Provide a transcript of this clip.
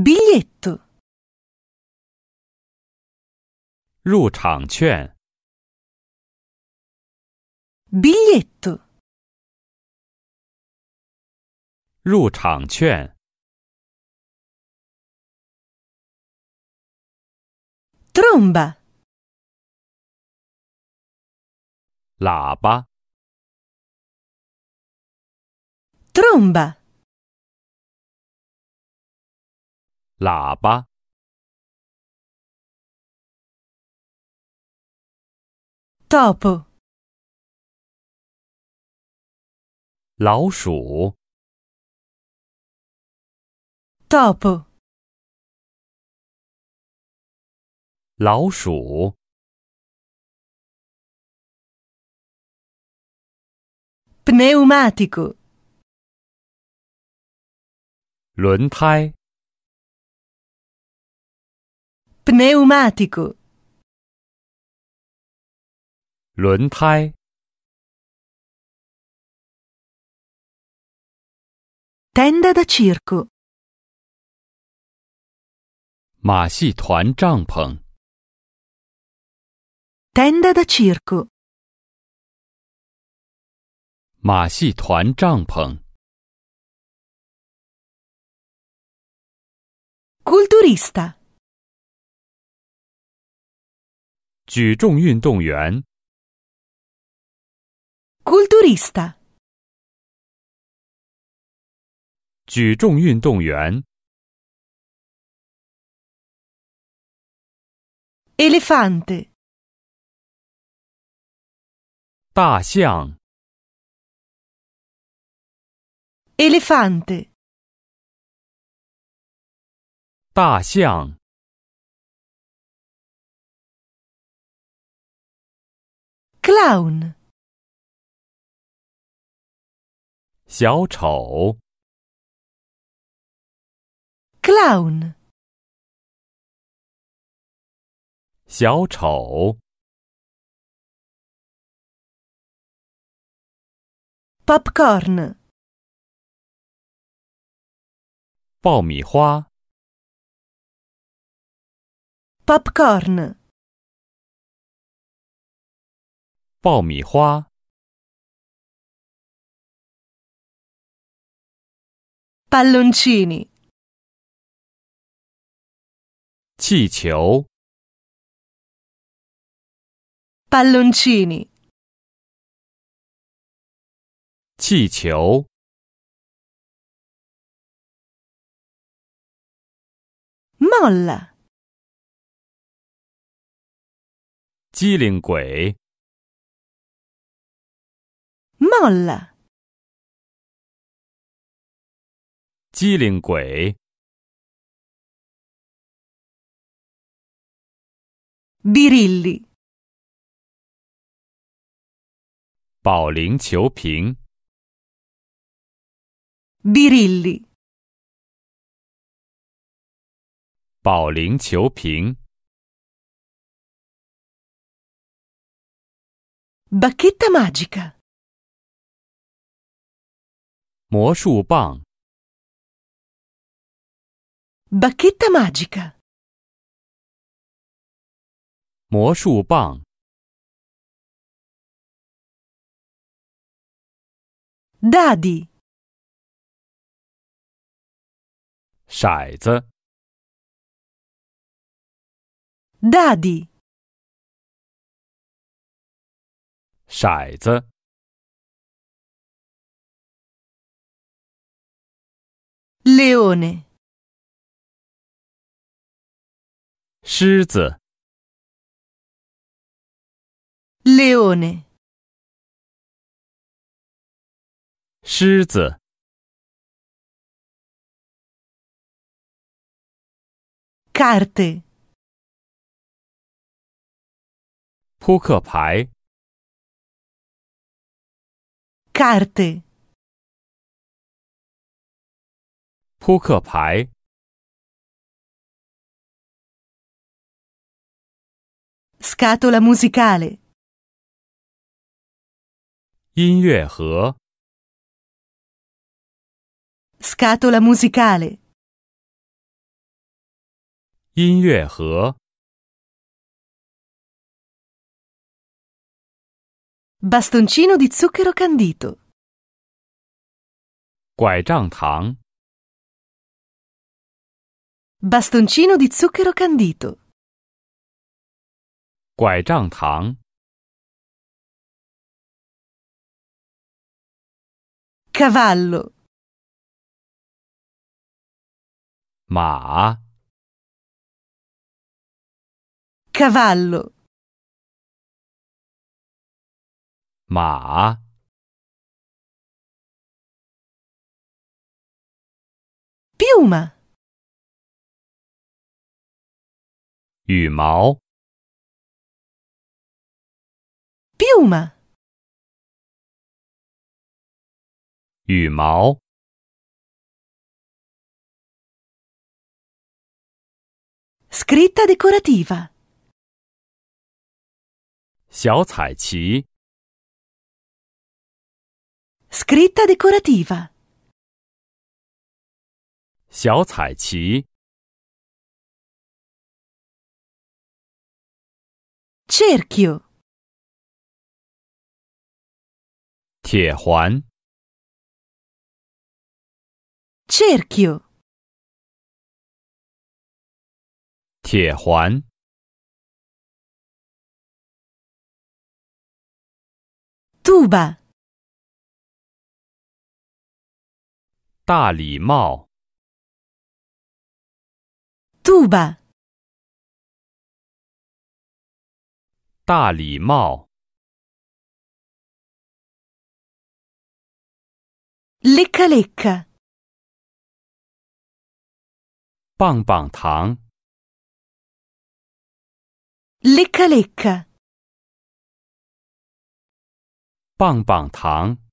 biglietto 入场券 biglietto 入场券 tromba 喇叭 tromba 喇叭。Topo。老鼠。Topo。老鼠。Pneumatico。轮胎。Pneumatico. 轮胎 Tenda da circo. 马戏团帐篷、Tenda da circo. 马戏团帐篷、Culturista. 举重运动员，culturista。举重运动员，elefante。大象，elefante。大象。Clown，小丑。Clown，小丑。Popcorn，爆米花。Popcorn。爆米花，palloncini，气球，palloncini，气球，Molla，机灵鬼。了。机灵鬼，比利利，保龄球瓶，比利利，保龄球瓶。Bacchetta magica. 魔术棒，巴克 etta 魔 ica，魔术棒，dadi，骰子，dadi，骰子。Leone，狮子。Leone，狮子。Carte，扑克牌。Carte。扑克牌，scatola musicale，音乐盒，scatola musicale，音乐盒，bastoncino di zucchero candito. candito，拐杖糖。Bastoncino di zucchero candito. 拐杖糖 Cavallo. Ma. Cavallo. Ma. Piuma. 羽毛，biu 嘛？羽毛，scritta decorativa，小彩旗，scritta decorativa，小彩旗。cerchio，铁环。cerchio，铁环。tuba，大礼帽。tuba。大礼帽，licka licka，棒棒糖，licka licka，棒棒糖。